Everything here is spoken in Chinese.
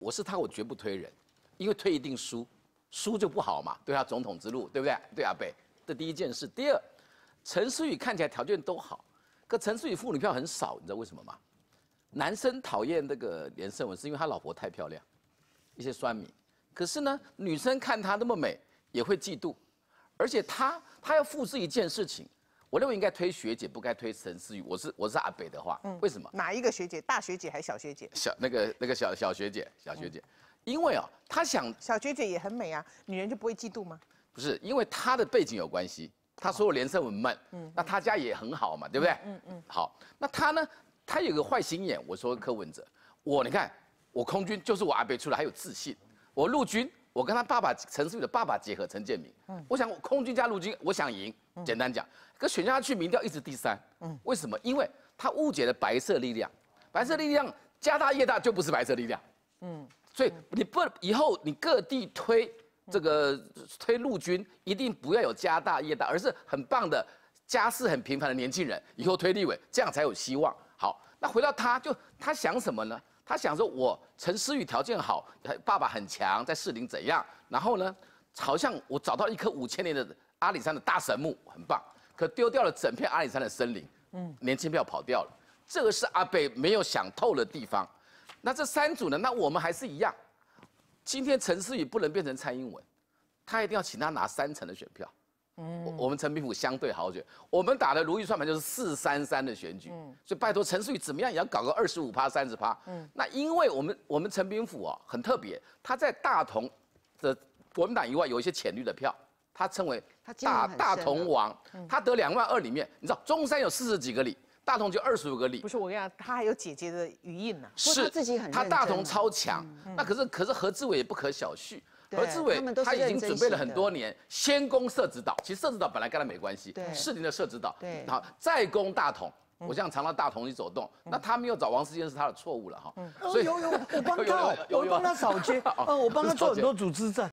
我是他，我绝不推人，因为推一定输，输就不好嘛，对他总统之路，对不对？对阿贝，这第一件事。第二，陈思宇看起来条件都好，可陈思宇妇女票很少，你知道为什么吗？男生讨厌那个连胜文，是因为他老婆太漂亮，一些酸民。可是呢，女生看他那么美，也会嫉妒，而且他他要复制一件事情。我认为应该推学姐，不该推陈思雨。我是我是阿北的话，嗯，为什么？哪一个学姐？大学姐还是小学姐？小那个那个小小学姐，小学姐，因为哦，她想小学姐也很美啊，女人就不会嫉妒吗？不是，因为她的背景有关系，她说我连色文闷，嗯，那她家也很好嘛，对不对？嗯嗯，好，那她呢？她有个坏心眼。我说柯文哲，我你看我空军就是我阿北出来还有自信，我陆军。我跟他爸爸陈世宇的爸爸结合陈建明，嗯，我想空军加陆军，我想赢。简单讲，可选下去民调一直第三，嗯，为什么？因为他误解了白色力量，白色力量家大业大就不是白色力量，嗯，所以你不以后你各地推这个推陆军，一定不要有家大业大，而是很棒的家世很平凡的年轻人，以后推立委，这样才有希望。好，那回到他就他想什么呢？他想说，我陈思宇条件好，他爸爸很强，在士林怎样？然后呢，好像我找到一棵五千年的阿里山的大神木，很棒。可丢掉了整片阿里山的森林，嗯，年轻票跑掉了。这个是阿北没有想透的地方。那这三组呢？那我们还是一样。今天陈思宇不能变成蔡英文，他一定要请他拿三成的选票。我们陈炳府相对好选，我们打的如意算盘就是四三三的选举，所以拜托陈世宇怎么样也要搞个二十五趴三十趴。嗯，那因为我们我们陈炳府啊很特别，他在大同的国民党以外有一些浅绿的票，他称为他大大同王，他得两万二里面，你知道中山有四十几个里，大同就二十五个里。不是我跟你讲，他还有姐姐的余荫呐。是，他自己很他大同超强，那可是可是何志伟也不可小觑。何志伟，他已经准备了很多年，先攻社指岛，其实社指岛本来跟他没关系，是您的社指然好再攻大同，我这样藏到大同去走动，那他没有找王世坚是他的错误了哈，有 有我帮他，我帮他扫街，我帮他做很多组织战。